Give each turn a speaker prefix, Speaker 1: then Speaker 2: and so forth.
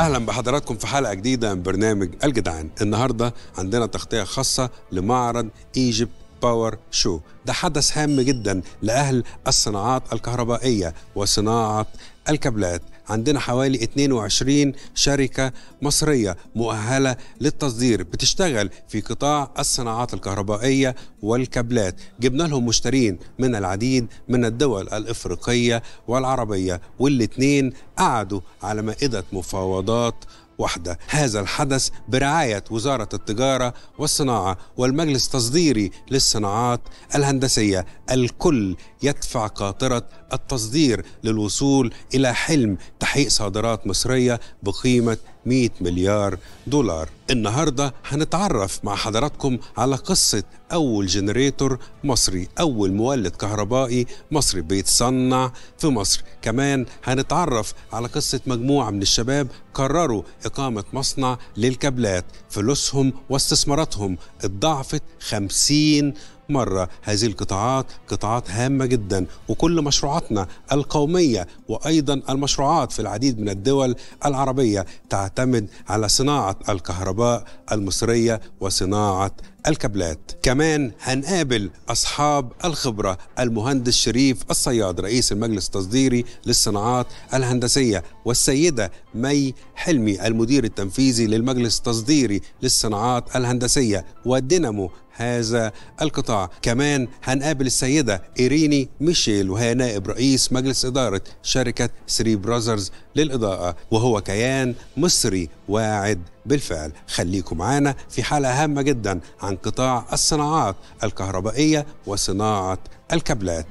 Speaker 1: اهلا بحضراتكم في حلقه جديده من برنامج الجدعان النهارده عندنا تغطيه خاصه لمعرض ايجيبت باور شو ده حدث هام جدا لأهل الصناعات الكهربائية وصناعة الكابلات عندنا حوالي 22 شركة مصرية مؤهلة للتصدير بتشتغل في قطاع الصناعات الكهربائية والكابلات جبنا لهم مشترين من العديد من الدول الإفريقية والعربية والاتنين قعدوا على مائدة مفاوضات واحدة هذا الحدث برعاية وزارة التجارة والصناعة والمجلس التصديري للصناعات الهندسية الكل يدفع قاطرة التصدير للوصول إلى حلم تحقيق صادرات مصرية بقيمة 100 مليار دولار النهاردة هنتعرف مع حضراتكم على قصة أول جنريتور مصري أول مولد كهربائي مصري بيتصنع في مصر كمان هنتعرف على قصة مجموعة من الشباب قرروا إقامة مصنع للكابلات فلوسهم واستثماراتهم اتضاعفت 50 مرة هذه القطاعات قطاعات هامة جدا وكل مشروعاتنا القومية وأيضا المشروعات في العديد من الدول العربية تعتمد على صناعة الكهرباء المصرية وصناعة الكابلات كمان هنقابل أصحاب الخبرة المهندس شريف الصياد رئيس المجلس التصديري للصناعات الهندسية والسيدة مي حلمي المدير التنفيذي للمجلس التصديري للصناعات الهندسية ودينامو هذا القطاع كمان هنقابل السيدة إيريني ميشيل وهي نائب رئيس مجلس إدارة شركة سري براذرز للإضاءة وهو كيان مصري واعد بالفعل خليكم معانا في حلقة هامة جدا عن قطاع الصناعات الكهربائية وصناعة الكابلات